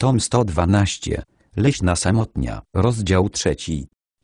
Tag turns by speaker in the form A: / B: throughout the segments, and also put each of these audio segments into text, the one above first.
A: Tom 112. Leśna samotnia. Rozdział 3.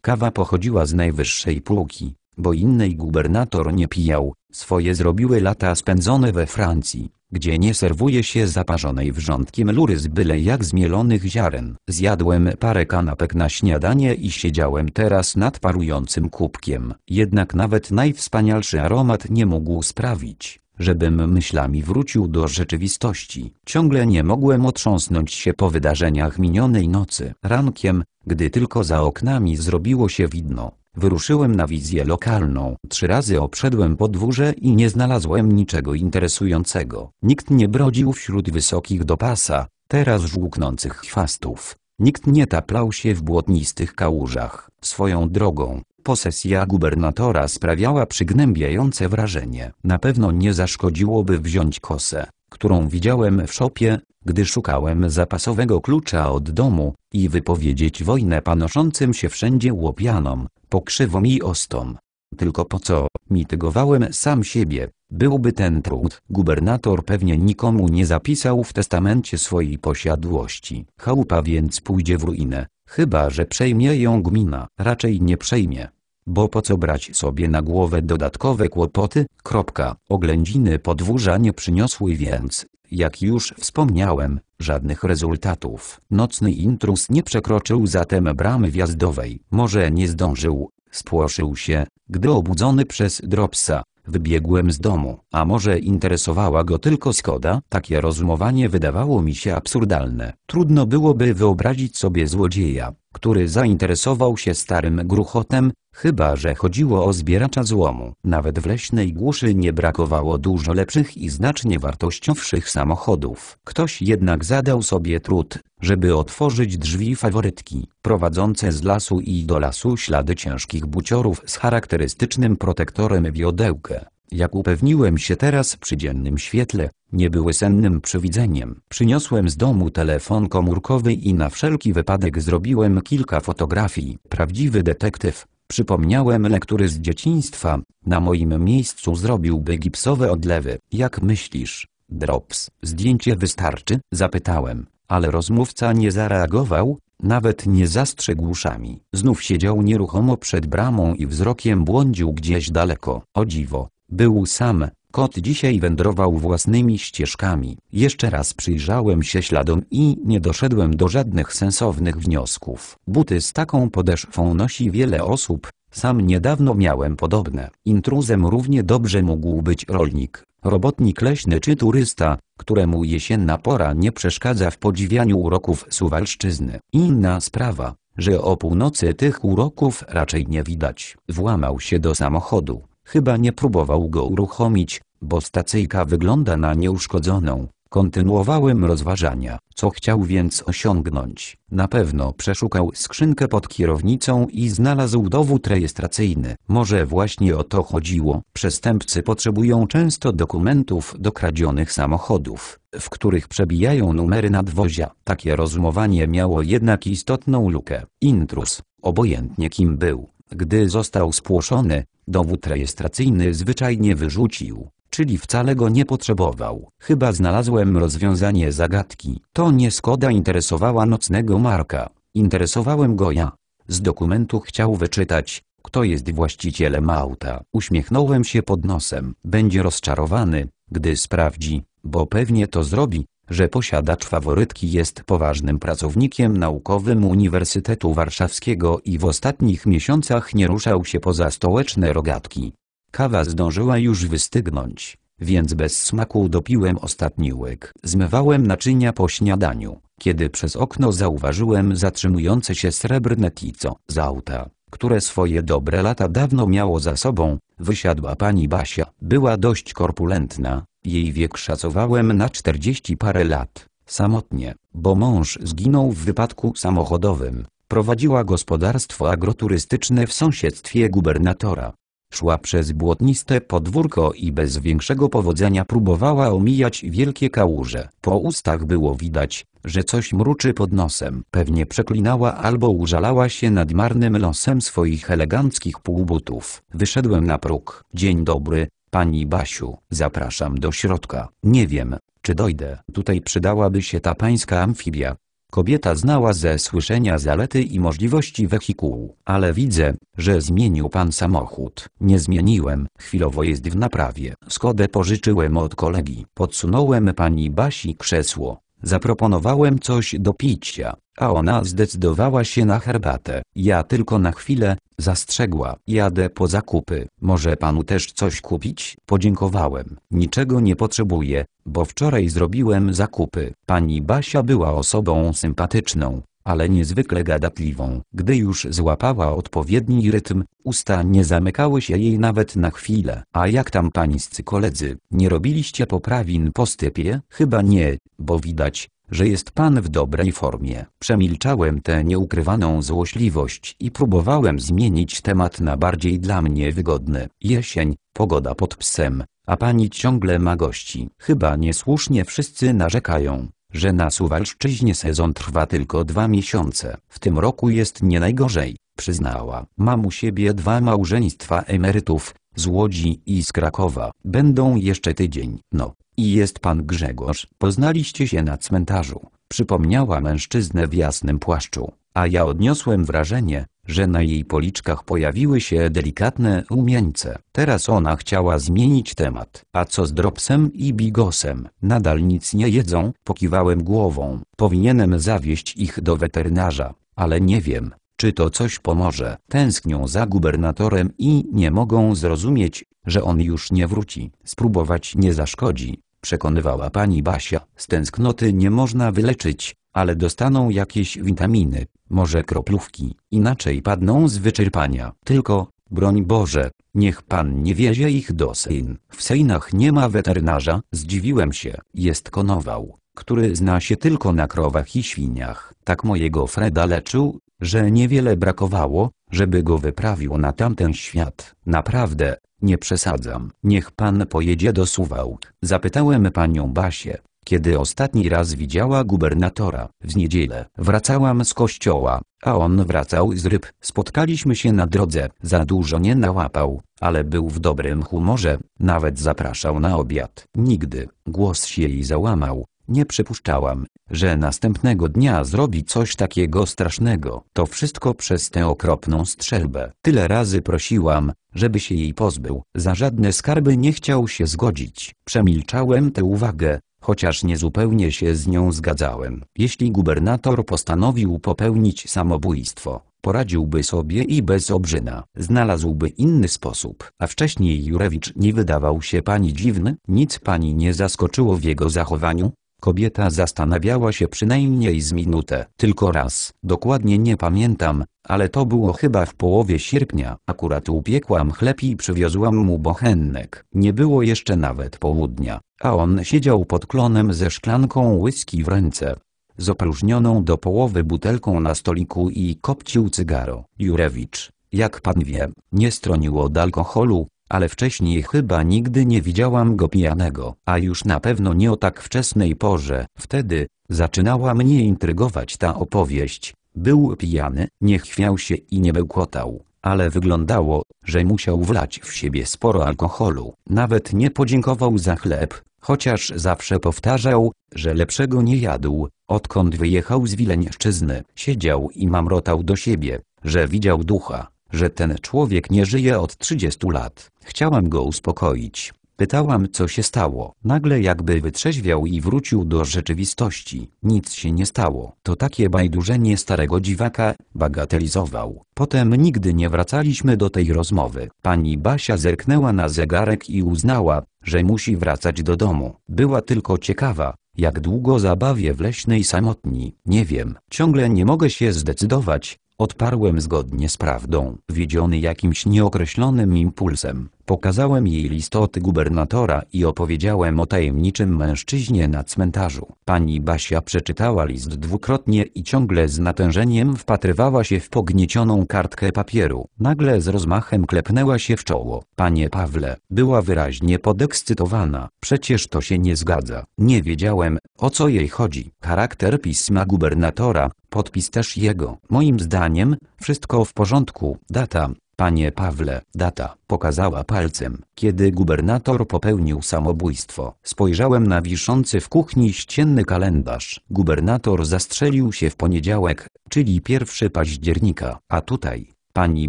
A: Kawa pochodziła z najwyższej półki, bo innej gubernator nie pijał, swoje zrobiły lata spędzone we Francji, gdzie nie serwuje się zaparzonej wrzątkiem lury z byle jak zmielonych ziaren. Zjadłem parę kanapek na śniadanie i siedziałem teraz nad parującym kubkiem. Jednak nawet najwspanialszy aromat nie mógł sprawić, żebym myślami wrócił do rzeczywistości. Ciągle nie mogłem otrząsnąć się po wydarzeniach minionej nocy. Rankiem, gdy tylko za oknami zrobiło się widno, wyruszyłem na wizję lokalną. Trzy razy obszedłem podwórze i nie znalazłem niczego interesującego. Nikt nie brodził wśród wysokich do pasa, teraz żółknących chwastów. Nikt nie taplał się w błotnistych kałużach. Swoją drogą, Posesja gubernatora sprawiała przygnębiające wrażenie. Na pewno nie zaszkodziłoby wziąć kosę, którą widziałem w szopie, gdy szukałem zapasowego klucza od domu, i wypowiedzieć wojnę panoszącym się wszędzie łopianom, pokrzywom i ostom. Tylko po co, mitygowałem sam siebie, byłby ten trud. Gubernator pewnie nikomu nie zapisał w testamencie swojej posiadłości. Chałupa więc pójdzie w ruinę, chyba że przejmie ją gmina. Raczej nie przejmie. Bo po co brać sobie na głowę dodatkowe kłopoty? Kropka. Oględziny podwórza nie przyniosły więc, jak już wspomniałem, żadnych rezultatów. Nocny intrus nie przekroczył zatem bramy wjazdowej. Może nie zdążył, spłoszył się, gdy obudzony przez Dropsa, wybiegłem z domu. A może interesowała go tylko Skoda? Takie rozumowanie wydawało mi się absurdalne. Trudno byłoby wyobrazić sobie złodzieja, który zainteresował się starym gruchotem, chyba że chodziło o zbieracza złomu. Nawet w leśnej głuszy nie brakowało dużo lepszych i znacznie wartościowszych samochodów. Ktoś jednak zadał sobie trud, żeby otworzyć drzwi faworytki, prowadzące z lasu i do lasu ślady ciężkich buciorów z charakterystycznym protektorem wiodełkę. Jak upewniłem się teraz przy dziennym świetle, nie były sennym przywidzeniem. Przyniosłem z domu telefon komórkowy i na wszelki wypadek zrobiłem kilka fotografii. Prawdziwy detektyw. Przypomniałem lektury z dzieciństwa, na moim miejscu zrobiłby gipsowe odlewy. Jak myślisz, Drops, zdjęcie wystarczy? Zapytałem, ale rozmówca nie zareagował, nawet nie zastrzegł uszami. Znów siedział nieruchomo przed bramą i wzrokiem błądził gdzieś daleko. O dziwo, był sam, kot dzisiaj wędrował własnymi ścieżkami. Jeszcze raz przyjrzałem się śladom i nie doszedłem do żadnych sensownych wniosków. Buty z taką podeszwą nosi wiele osób, sam niedawno miałem podobne. Intruzem równie dobrze mógł być rolnik, robotnik leśny czy turysta, któremu jesienna pora nie przeszkadza w podziwianiu uroków Suwalszczyzny. Inna sprawa, że o północy tych uroków raczej nie widać. Włamał się do samochodu, Chyba nie próbował go uruchomić, bo stacyjka wygląda na nieuszkodzoną. Kontynuowałem rozważania, co chciał więc osiągnąć. Na pewno przeszukał skrzynkę pod kierownicą i znalazł dowód rejestracyjny. Może właśnie o to chodziło. Przestępcy potrzebują często dokumentów do kradzionych samochodów, w których przebijają numery nadwozia. Takie rozumowanie miało jednak istotną lukę. Intrus, obojętnie kim był, gdy został spłoszony, Dowód rejestracyjny zwyczajnie wyrzucił, czyli wcale go nie potrzebował. Chyba znalazłem rozwiązanie zagadki. To nie Skoda interesowała nocnego Marka. Interesowałem go ja. Z dokumentu chciał wyczytać, kto jest właścicielem auta. Uśmiechnąłem się pod nosem. Będzie rozczarowany, gdy sprawdzi, bo pewnie to zrobi że posiadacz faworytki jest poważnym pracownikiem naukowym Uniwersytetu Warszawskiego i w ostatnich miesiącach nie ruszał się poza stołeczne rogatki. Kawa zdążyła już wystygnąć, więc bez smaku dopiłem ostatni łyk. Zmywałem naczynia po śniadaniu, kiedy przez okno zauważyłem zatrzymujące się srebrne tico z auta które swoje dobre lata dawno miało za sobą, wysiadła pani Basia. Była dość korpulentna, jej wiek szacowałem na czterdzieści parę lat, samotnie, bo mąż zginął w wypadku samochodowym. Prowadziła gospodarstwo agroturystyczne w sąsiedztwie gubernatora. Szła przez błotniste podwórko i bez większego powodzenia próbowała omijać wielkie kałuże. Po ustach było widać, że coś mruczy pod nosem. Pewnie przeklinała albo użalała się nad marnym losem swoich eleganckich półbutów. Wyszedłem na próg. Dzień dobry, Pani Basiu, zapraszam do środka. Nie wiem, czy dojdę. Tutaj przydałaby się ta pańska amfibia. Kobieta znała ze słyszenia zalety i możliwości wehikułu. Ale widzę, że zmienił pan samochód. Nie zmieniłem. Chwilowo jest w naprawie. Skodę pożyczyłem od kolegi. Podsunąłem pani Basi krzesło. Zaproponowałem coś do picia, a ona zdecydowała się na herbatę. Ja tylko na chwilę, zastrzegła. Jadę po zakupy, może panu też coś kupić? Podziękowałem. Niczego nie potrzebuję, bo wczoraj zrobiłem zakupy. Pani Basia była osobą sympatyczną, ale niezwykle gadatliwą. Gdy już złapała odpowiedni rytm, usta nie zamykały się jej nawet na chwilę. A jak tam pańscy koledzy, nie robiliście poprawin po stypie? Chyba nie, bo widać, że jest pan w dobrej formie. Przemilczałem tę nieukrywaną złośliwość i próbowałem zmienić temat na bardziej dla mnie wygodny. Jesień, pogoda pod psem, a pani ciągle ma gości. Chyba niesłusznie wszyscy narzekają, że na Suwalszczyźnie sezon trwa tylko dwa miesiące. W tym roku jest nie najgorzej, przyznała. Mam u siebie dwa małżeństwa emerytów, z Łodzi i z Krakowa. Będą jeszcze tydzień. No, i jest pan Grzegorz. Poznaliście się na cmentarzu, przypomniała mężczyznę w jasnym płaszczu, a ja odniosłem wrażenie, że na jej policzkach pojawiły się delikatne rumieńce. Teraz ona chciała zmienić temat. A co z Dropsem i Bigosem? Nadal nic nie jedzą? Pokiwałem głową. Powinienem zawieźć ich do weterynarza, ale nie wiem. Czy to coś pomoże? Tęsknią za gubernatorem i nie mogą zrozumieć, że on już nie wróci. Spróbować nie zaszkodzi, przekonywała pani Basia. Z tęsknoty nie można wyleczyć, ale dostaną jakieś witaminy, może kroplówki, inaczej padną z wyczerpania. Tylko, broń Boże, niech Pan nie wiezie ich do Sejn. W Sejnach nie ma weterynarza. Zdziwiłem się. Jest konował, który zna się tylko na krowach i świniach. Tak mojego Freda leczył, że niewiele brakowało, żeby go wyprawił na tamten świat. Naprawdę, nie przesadzam. Niech pan pojedzie do Suwałk. Zapytałem panią Basię, kiedy ostatni raz widziała gubernatora, w niedzielę, wracałam z kościoła, a on wracał z ryb. Spotkaliśmy się na drodze, za dużo nie nałapał, ale był w dobrym humorze, nawet zapraszał na obiad. Nigdy, głos się jej załamał, nie przypuszczałam, że następnego dnia zrobi coś takiego strasznego. To wszystko przez tę okropną strzelbę. Tyle razy prosiłam, żeby się jej pozbył. Za żadne skarby nie chciał się zgodzić. Przemilczałem tę uwagę, chociaż niezupełnie się z nią zgadzałem. Jeśli gubernator postanowił popełnić samobójstwo, poradziłby sobie i bez obrzyna. Znalazłby inny sposób. A wcześniej Jurewicz nie wydawał się pani dziwny? Nic pani nie zaskoczyło w jego zachowaniu? Kobieta zastanawiała się przynajmniej z minutę. Tylko raz, dokładnie nie pamiętam, ale to było chyba w połowie sierpnia. Akurat upiekłam chleb i przywiozłam mu bochenek. Nie było jeszcze nawet południa, a on siedział pod klonem ze szklanką whisky w ręce z opróżnioną do połowy butelką na stoliku i kopcił cygaro. Jurewicz, jak pan wie, nie stronił od alkoholu, ale wcześniej chyba nigdy nie widziałam go pijanego, a już na pewno nie o tak wczesnej porze. Wtedy, zaczynała mnie intrygować ta opowieść. Był pijany, nie chwiał się i nie bełkotał, ale wyglądało, że musiał wlać w siebie sporo alkoholu. Nawet nie podziękował za chleb, chociaż zawsze powtarzał, że lepszego nie jadł, odkąd wyjechał z Wileńszczyzny. Siedział i mamrotał do siebie, że widział ducha że ten człowiek nie żyje od 30 lat. Chciałam go uspokoić. Pytałam co się stało. Nagle jakby wytrzeźwiał i wrócił do rzeczywistości. Nic się nie stało. To takie bajdurzenie starego dziwaka, bagatelizował. Potem nigdy nie wracaliśmy do tej rozmowy. Pani Basia zerknęła na zegarek i uznała, że musi wracać do domu. Była tylko ciekawa, jak długo zabawię w leśnej samotni. Nie wiem. Ciągle nie mogę się zdecydować, Odparłem zgodnie z prawdą, wiedziony jakimś nieokreślonym impulsem. Pokazałem jej listoty gubernatora i opowiedziałem o tajemniczym mężczyźnie na cmentarzu. Pani Basia przeczytała list dwukrotnie i ciągle z natężeniem wpatrywała się w pogniecioną kartkę papieru. Nagle z rozmachem klepnęła się w czoło. Panie Pawle, była wyraźnie podekscytowana. Przecież to się nie zgadza. Nie wiedziałem, o co jej chodzi. Charakter pisma gubernatora, podpis też jego. Moim zdaniem, wszystko w porządku. Data, Panie Pawle, data, pokazała palcem, kiedy gubernator popełnił samobójstwo. Spojrzałem na wiszący w kuchni ścienny kalendarz. Gubernator zastrzelił się w poniedziałek, czyli 1 października, a tutaj, Pani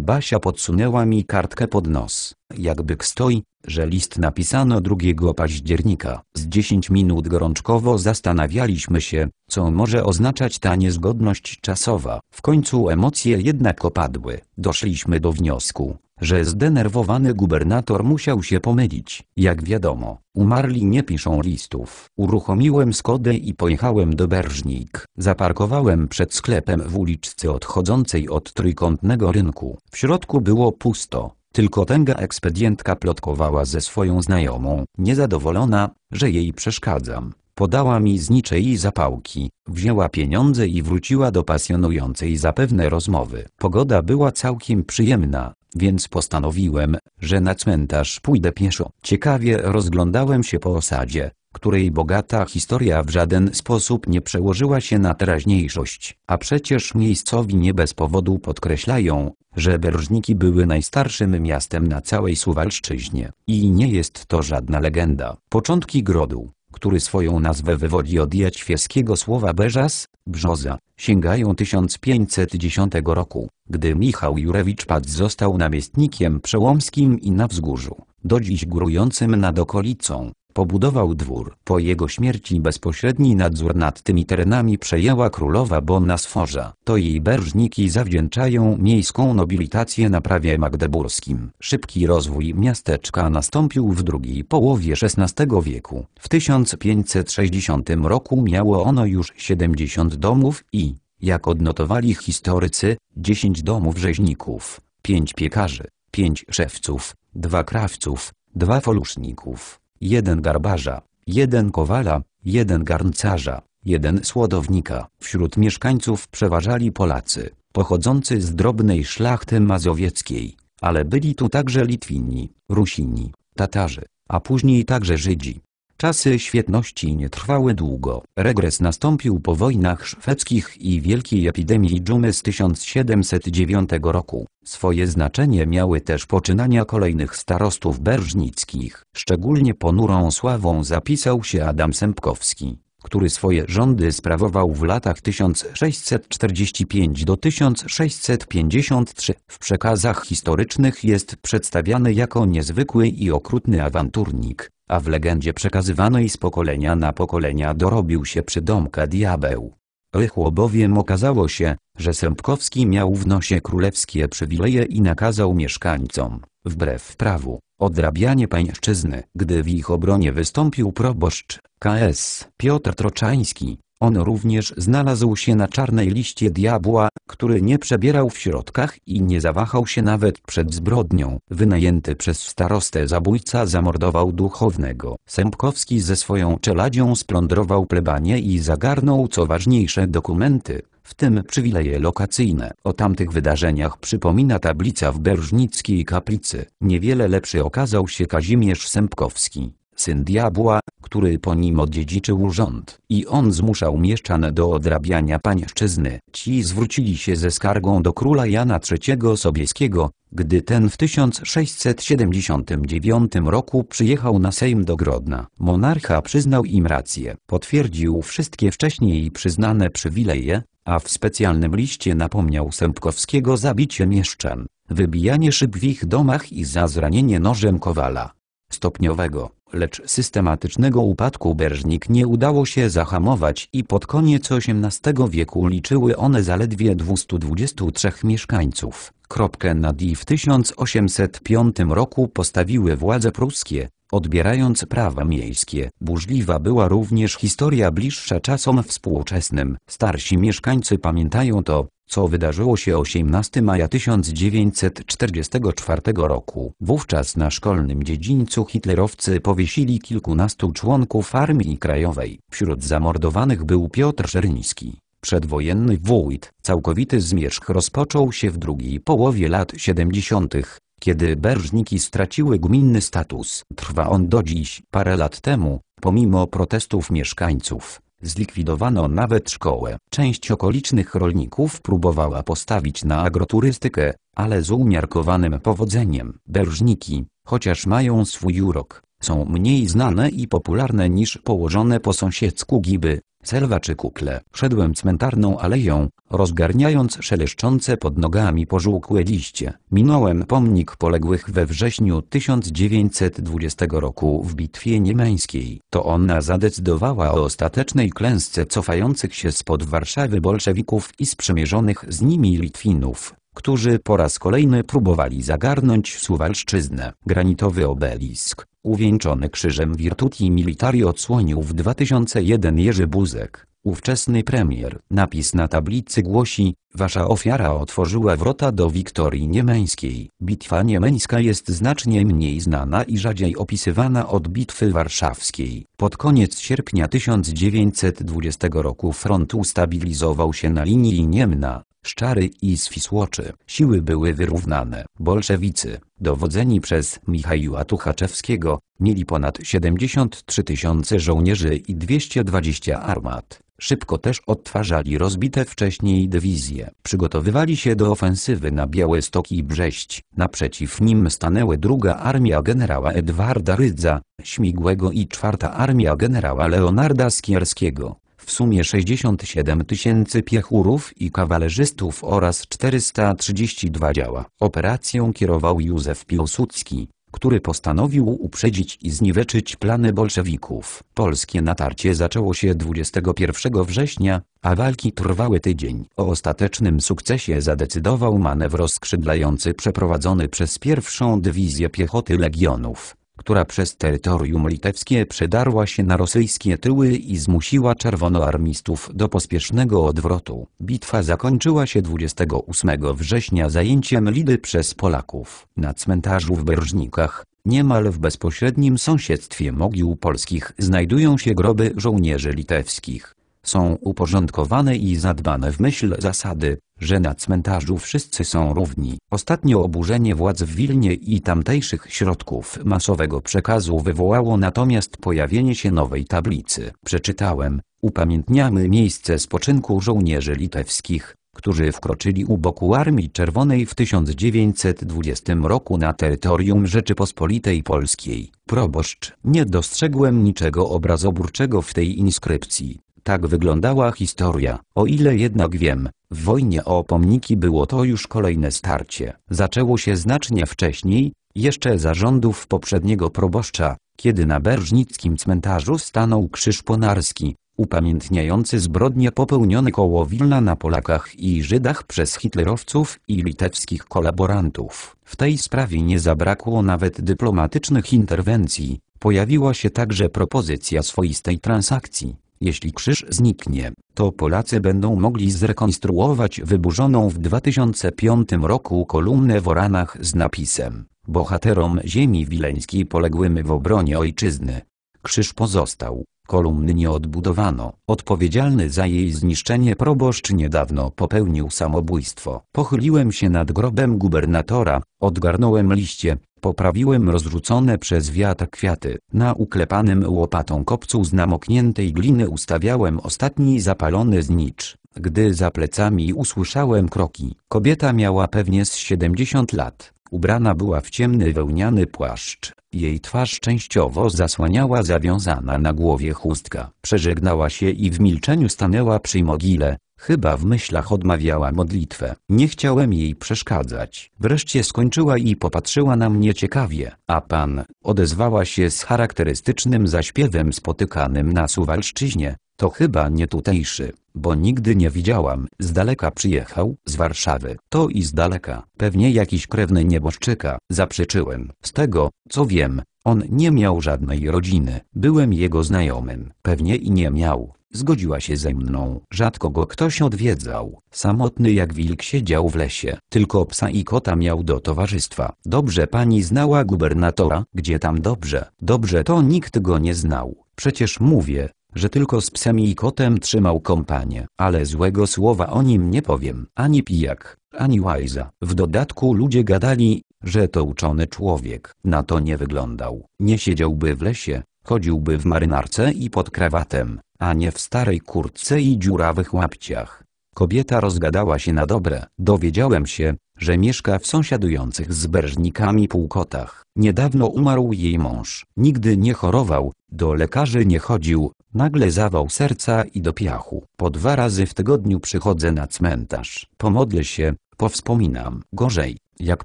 A: Basia podsunęła mi kartkę pod nos. Jakby stoi, że list napisano 2 października. Z 10 minut gorączkowo zastanawialiśmy się, co może oznaczać ta niezgodność czasowa. W końcu emocje jednak opadły. Doszliśmy do wniosku, że zdenerwowany gubernator musiał się pomylić. Jak wiadomo, umarli nie piszą listów. Uruchomiłem Skodę i pojechałem do Berżnik. Zaparkowałem przed sklepem w uliczce odchodzącej od trójkątnego rynku. W środku było pusto. Tylko tęga ekspedientka plotkowała ze swoją znajomą, niezadowolona, że jej przeszkadzam. Podała mi z niczej zapałki, wzięła pieniądze i wróciła do pasjonującej zapewne rozmowy. Pogoda była całkiem przyjemna, więc postanowiłem, że na cmentarz pójdę pieszo. Ciekawie rozglądałem się po osadzie, której bogata historia w żaden sposób nie przełożyła się na teraźniejszość. A przecież miejscowi nie bez powodu podkreślają, że Berżniki były najstarszym miastem na całej Suwalszczyźnie. I nie jest to żadna legenda. Początki grodu który swoją nazwę wywodzi od jaćwieskiego słowa beżas, brzoza, sięgają 1510 roku, gdy Michał Jurewicz Pac został namiestnikiem przełomskim i na wzgórzu, do dziś górującym nad okolicą, Pobudował dwór. Po jego śmierci bezpośredni nadzór nad tymi terenami przejęła królowa Bonna Sforza. To jej berżniki zawdzięczają miejską nobilitację na prawie magdeburskim. Szybki rozwój miasteczka nastąpił w drugiej połowie XVI wieku. W 1560 roku miało ono już 70 domów i, jak odnotowali historycy, 10 domów rzeźników, 5 piekarzy, 5 szewców, 2 krawców, 2 foluszników jeden garbarza, jeden kowala, jeden garncarza, jeden słodownika. Wśród mieszkańców przeważali Polacy, pochodzący z drobnej szlachty mazowieckiej, ale byli tu także Litwini, Rusini, Tatarzy, a później także Żydzi. Czasy świetności nie trwały długo. Regres nastąpił po wojnach szwedzkich i wielkiej epidemii dżumy z 1709 roku. Swoje znaczenie miały też poczynania kolejnych starostów berżnickich. Szczególnie ponurą sławą zapisał się Adam Sępkowski który swoje rządy sprawował w latach 1645 do 1653. W przekazach historycznych jest przedstawiany jako niezwykły i okrutny awanturnik, a w legendzie przekazywanej z pokolenia na pokolenia dorobił się przydomka diabeł. Rychło bowiem okazało się, że Sępkowski miał w nosie królewskie przywileje i nakazał mieszkańcom, wbrew prawu, Odrabianie pańszczyzny, gdy w ich obronie wystąpił proboszcz KS Piotr Troczański, on również znalazł się na czarnej liście diabła, który nie przebierał w środkach i nie zawahał się nawet przed zbrodnią. Wynajęty przez starostę zabójca zamordował duchownego. Sępkowski ze swoją czeladzią splądrował plebanie i zagarnął co ważniejsze dokumenty w tym przywileje lokacyjne. O tamtych wydarzeniach przypomina tablica w Berżnickiej Kaplicy. Niewiele lepszy okazał się Kazimierz Sępkowski, syn diabła, który po nim odziedziczył rząd. I on zmuszał mieszczan do odrabiania panieszczyzny. Ci zwrócili się ze skargą do króla Jana III Sobieskiego, gdy ten w 1679 roku przyjechał na Sejm do Grodna. Monarcha przyznał im rację. Potwierdził wszystkie wcześniej przyznane przywileje, a w specjalnym liście napomniał Sępkowskiego zabicie mieszczan, wybijanie szyb w ich domach i za zranienie nożem Kowala. Stopniowego, lecz systematycznego upadku Berżnik nie udało się zahamować i pod koniec XVIII wieku liczyły one zaledwie 223 mieszkańców. Kropkę nad i w 1805 roku postawiły władze pruskie, Odbierając prawa miejskie, burzliwa była również historia bliższa czasom współczesnym. Starsi mieszkańcy pamiętają to, co wydarzyło się 18 maja 1944 roku. Wówczas na szkolnym dziedzińcu hitlerowcy powiesili kilkunastu członków Armii Krajowej. Wśród zamordowanych był Piotr Szeryński. Przedwojenny wójt, całkowity zmierzch rozpoczął się w drugiej połowie lat 70. Kiedy berżniki straciły gminny status, trwa on do dziś. Parę lat temu, pomimo protestów mieszkańców, zlikwidowano nawet szkołę. Część okolicznych rolników próbowała postawić na agroturystykę, ale z umiarkowanym powodzeniem. Berżniki, chociaż mają swój urok, są mniej znane i popularne niż położone po sąsiedzku giby, selwa czy kukle. Szedłem cmentarną aleją, rozgarniając szeleszczące pod nogami pożółkłe liście. Minąłem pomnik poległych we wrześniu 1920 roku w bitwie niemeńskiej. To ona zadecydowała o ostatecznej klęsce cofających się spod Warszawy bolszewików i sprzymierzonych z nimi Litwinów którzy po raz kolejny próbowali zagarnąć Suwalszczyznę. Granitowy obelisk, Uwieńczony krzyżem Virtuti Militari odsłonił w 2001 Jerzy Buzek, ówczesny premier. Napis na tablicy głosi, Wasza ofiara otworzyła wrota do wiktorii niemeńskiej. Bitwa niemeńska jest znacznie mniej znana i rzadziej opisywana od Bitwy Warszawskiej. Pod koniec sierpnia 1920 roku front ustabilizował się na linii Niemna, Szczary i Swisłoczy. Siły były wyrównane. Bolszewicy, dowodzeni przez Michaiła Tuchaczewskiego, mieli ponad 73 tysiące żołnierzy i 220 armat. Szybko też odtwarzali rozbite wcześniej dywizje przygotowywali się do ofensywy na Białystok i Brześć. Naprzeciw nim stanęły druga armia generała Edwarda Rydza, Śmigłego i czwarta armia generała Leonarda Skierskiego w sumie 67 tysięcy piechurów i kawalerzystów oraz 432 działa. Operacją kierował Józef Piłsudski, który postanowił uprzedzić i zniweczyć plany bolszewików. Polskie natarcie zaczęło się 21 września, a walki trwały tydzień. O ostatecznym sukcesie zadecydował manewr skrzydlający przeprowadzony przez pierwszą dywizję piechoty legionów która przez terytorium litewskie przedarła się na rosyjskie tyły i zmusiła czerwonoarmistów do pospiesznego odwrotu. Bitwa zakończyła się 28 września zajęciem Lidy przez Polaków. Na cmentarzu w Berżnikach, Niemal w bezpośrednim sąsiedztwie mogił polskich znajdują się groby żołnierzy litewskich są uporządkowane i zadbane w myśl zasady, że na cmentarzu wszyscy są równi. Ostatnio oburzenie władz w Wilnie i tamtejszych środków masowego przekazu wywołało natomiast pojawienie się nowej tablicy. Przeczytałem, upamiętniamy miejsce spoczynku żołnierzy litewskich, którzy wkroczyli u boku Armii Czerwonej w 1920 roku na terytorium Rzeczypospolitej Polskiej. Proboszcz, nie dostrzegłem niczego obrazoburczego w tej inskrypcji. Tak wyglądała historia, o ile jednak wiem, w wojnie o pomniki było to już kolejne starcie. Zaczęło się znacznie wcześniej, jeszcze za rządów poprzedniego proboszcza, kiedy na berżnickim cmentarzu stanął krzyż ponarski, upamiętniający zbrodnie popełnione koło Wilna na Polakach i Żydach przez hitlerowców i litewskich kolaborantów. W tej sprawie nie zabrakło nawet dyplomatycznych interwencji, pojawiła się także propozycja swoistej transakcji. Jeśli krzyż zniknie, to Polacy będą mogli zrekonstruować wyburzoną w 2005 roku kolumnę w Oranach z napisem Bohaterom ziemi wileńskiej poległymy w obronie ojczyzny. Krzyż pozostał, kolumny nie odbudowano. Odpowiedzialny za jej zniszczenie proboszcz niedawno popełnił samobójstwo. Pochyliłem się nad grobem gubernatora, odgarnąłem liście, Poprawiłem rozrzucone przez wiatr kwiaty, na uklepanym łopatą kopcu z namokniętej gliny ustawiałem ostatni zapalony znicz, gdy za plecami usłyszałem kroki. Kobieta miała pewnie z 70 lat, Ubrana była w ciemny wełniany płaszcz, jej twarz częściowo zasłaniała zawiązana na głowie chustka. Przeżegnała się i w milczeniu stanęła przy mogile, chyba w myślach odmawiała modlitwę. Nie chciałem jej przeszkadzać. Wreszcie skończyła i popatrzyła na mnie ciekawie. A pan, odezwała się z charakterystycznym zaśpiewem spotykanym na Suwalszczyźnie, to chyba nie tutejszy bo nigdy nie widziałam, z daleka przyjechał, z Warszawy, to i z daleka, pewnie jakiś krewny nieboszczyka, zaprzeczyłem, z tego, co wiem, on nie miał żadnej rodziny, byłem jego znajomym, pewnie i nie miał, zgodziła się ze mną. Rzadko go ktoś odwiedzał. Samotny jak wilk siedział w lesie. Tylko psa i kota miał do towarzystwa. Dobrze pani znała gubernatora, gdzie tam dobrze. Dobrze to nikt go nie znał. Przecież mówię, że tylko z psami i kotem trzymał kompanię, ale złego słowa o nim nie powiem. Ani pijak, ani łajza. W dodatku ludzie gadali, że to uczony człowiek. Na to nie wyglądał. Nie siedziałby w lesie, chodziłby w marynarce i pod krawatem, a nie w starej kurtce i dziurawych łapciach. Kobieta rozgadała się na dobre. Dowiedziałem się, że mieszka w sąsiadujących z berżnikami półkotach. Niedawno umarł jej mąż. Nigdy nie chorował, do lekarzy nie chodził, nagle zawał serca i do piachu. Po dwa razy w tygodniu przychodzę na cmentarz. Pomodlę się, powspominam. Gorzej, jak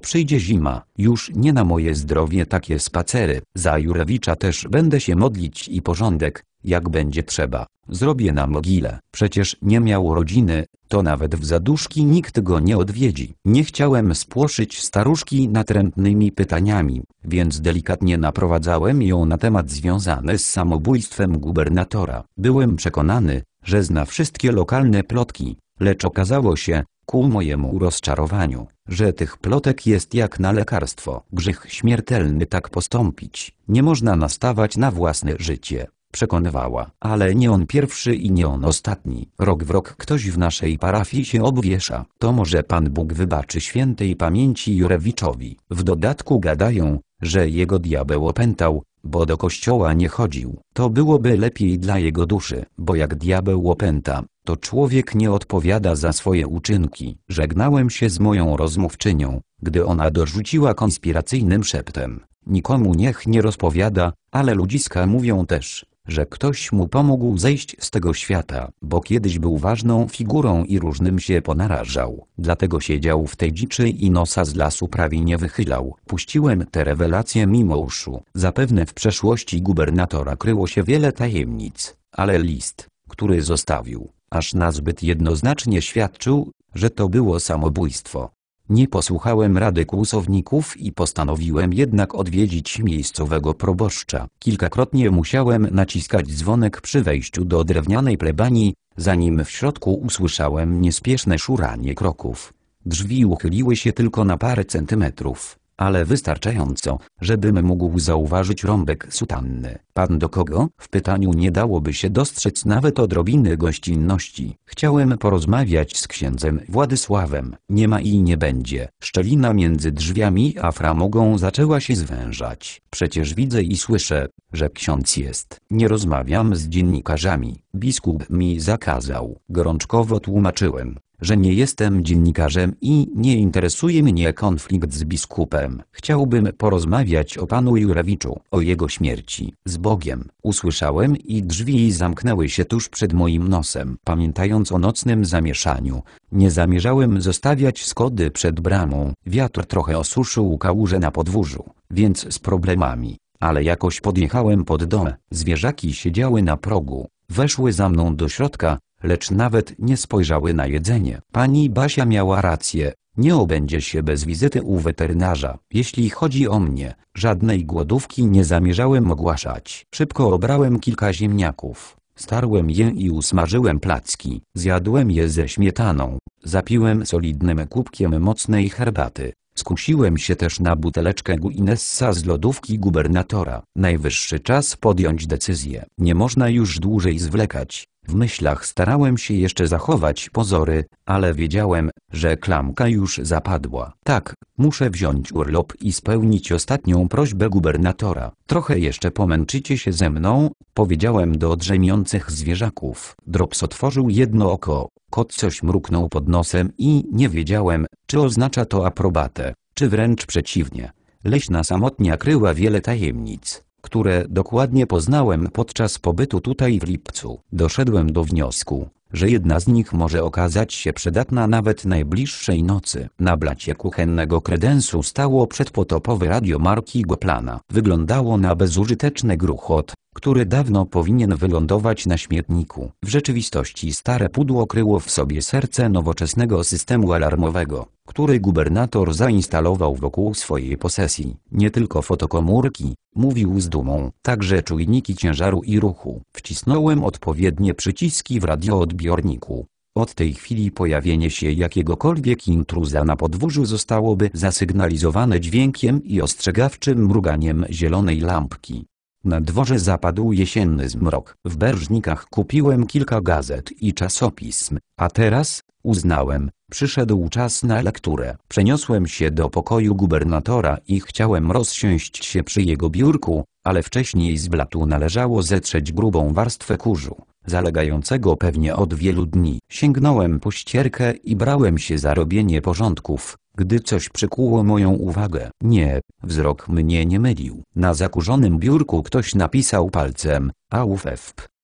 A: przyjdzie zima, już nie na moje zdrowie takie spacery. Za Jurewicza też będę się modlić i porządek, jak będzie trzeba. Zrobię na mogile. Przecież nie miał rodziny, to nawet w zaduszki nikt go nie odwiedzi. Nie chciałem spłoszyć staruszki natrętnymi pytaniami, więc delikatnie naprowadzałem ją na temat związany z samobójstwem gubernatora. Byłem przekonany, że zna wszystkie lokalne plotki, lecz okazało się, ku mojemu rozczarowaniu, że tych plotek jest jak na lekarstwo. Grzech śmiertelny tak postąpić, nie można nastawać na własne życie przekonywała. Ale nie on pierwszy i nie on ostatni. Rok w rok ktoś w naszej parafii się obwiesza. To może Pan Bóg wybaczy świętej pamięci Jurewiczowi. W dodatku gadają, że jego diabeł opętał, bo do kościoła nie chodził. To byłoby lepiej dla jego duszy, bo jak diabeł opęta, to człowiek nie odpowiada za swoje uczynki. Żegnałem się z moją rozmówczynią, gdy ona dorzuciła konspiracyjnym szeptem. Nikomu niech nie rozpowiada, ale ludziska mówią też, że ktoś mu pomógł zejść z tego świata, bo kiedyś był ważną figurą i różnym się ponarażał, dlatego siedział w tej dziczy i nosa z lasu prawie nie wychylał. Puściłem te rewelacje mimo uszu. Zapewne w przeszłości gubernatora kryło się wiele tajemnic, ale list, który zostawił, aż nazbyt jednoznacznie świadczył, że to było samobójstwo. Nie posłuchałem rady kłusowników i postanowiłem jednak odwiedzić miejscowego proboszcza. Kilkakrotnie musiałem naciskać dzwonek przy wejściu do drewnianej plebanii, zanim w środku usłyszałem niespieszne szuranie kroków. Drzwi uchyliły się tylko na parę centymetrów ale wystarczająco, żebym mógł zauważyć rąbek sutanny. Pan do kogo? W pytaniu nie dałoby się dostrzec nawet odrobiny gościnności. Chciałem porozmawiać z księdzem Władysławem. Nie ma i nie będzie. Szczelina między drzwiami a framugą zaczęła się zwężać. Przecież widzę i słyszę, że ksiądz jest. Nie rozmawiam z dziennikarzami. Biskup mi zakazał. Gorączkowo tłumaczyłem, że nie jestem dziennikarzem i nie interesuje mnie konflikt z biskupem. Chciałbym porozmawiać o panu Jurewiczu, o jego śmierci. Z Bogiem, usłyszałem i drzwi zamknęły się tuż przed moim nosem. Pamiętając o nocnym zamieszaniu, nie zamierzałem zostawiać Skody przed bramą. Wiatr trochę osuszył kałuże na podwórzu, więc z problemami ale jakoś podjechałem pod dom. Zwierzaki siedziały na progu, weszły za mną do środka, lecz nawet nie spojrzały na jedzenie. Pani Basia miała rację, nie obędzie się bez wizyty u weterynarza. Jeśli chodzi o mnie, żadnej głodówki nie zamierzałem ogłaszać. Szybko obrałem kilka ziemniaków. Starłem je i usmażyłem placki. Zjadłem je ze śmietaną. Zapiłem solidnym kubkiem mocnej herbaty. Skusiłem się też na buteleczkę Guinnessa z lodówki gubernatora. Najwyższy czas podjąć decyzję. Nie można już dłużej zwlekać. W myślach starałem się jeszcze zachować pozory, ale wiedziałem, że klamka już zapadła. Tak, muszę wziąć urlop i spełnić ostatnią prośbę gubernatora. Trochę jeszcze pomęczycie się ze mną, powiedziałem do drzemiących zwierzaków. Drops otworzył jedno oko, Kot coś mruknął pod nosem i nie wiedziałem, czy oznacza to aprobatę, czy wręcz przeciwnie. Leśna samotnia kryła wiele tajemnic, które dokładnie poznałem podczas pobytu tutaj w lipcu. Doszedłem do wniosku, że jedna z nich może okazać się przydatna nawet najbliższej nocy. Na blacie kuchennego kredensu stało przedpotopowe radio marki Goplana. Wyglądało na bezużyteczny gruchot, który dawno powinien wylądować na śmietniku. W rzeczywistości stare pudło kryło w sobie serce nowoczesnego systemu alarmowego, który gubernator zainstalował wokół swojej posesji. Nie tylko fotokomórki, mówił z dumą, także czujniki ciężaru i ruchu. Wcisnąłem odpowiednie przyciski w radioodbiorniku zbiorniku. Od tej chwili pojawienie się jakiegokolwiek intruza na podwórzu zostałoby zasygnalizowane dźwiękiem i ostrzegawczym mruganiem zielonej lampki. Na dworze zapadł jesienny zmrok. W Berżnikach kupiłem kilka gazet i czasopism, a teraz, uznałem, przyszedł czas na lekturę. Przeniosłem się do pokoju gubernatora i chciałem rozsiąść się przy jego biurku, ale wcześniej z blatu należało zetrzeć grubą warstwę kurzu zalegającego pewnie od wielu dni. Sięgnąłem po ścierkę i brałem się za robienie porządków, gdy coś przykuło moją uwagę. Nie, wzrok mnie nie mylił. Na zakurzonym biurku ktoś napisał palcem, AUFEP.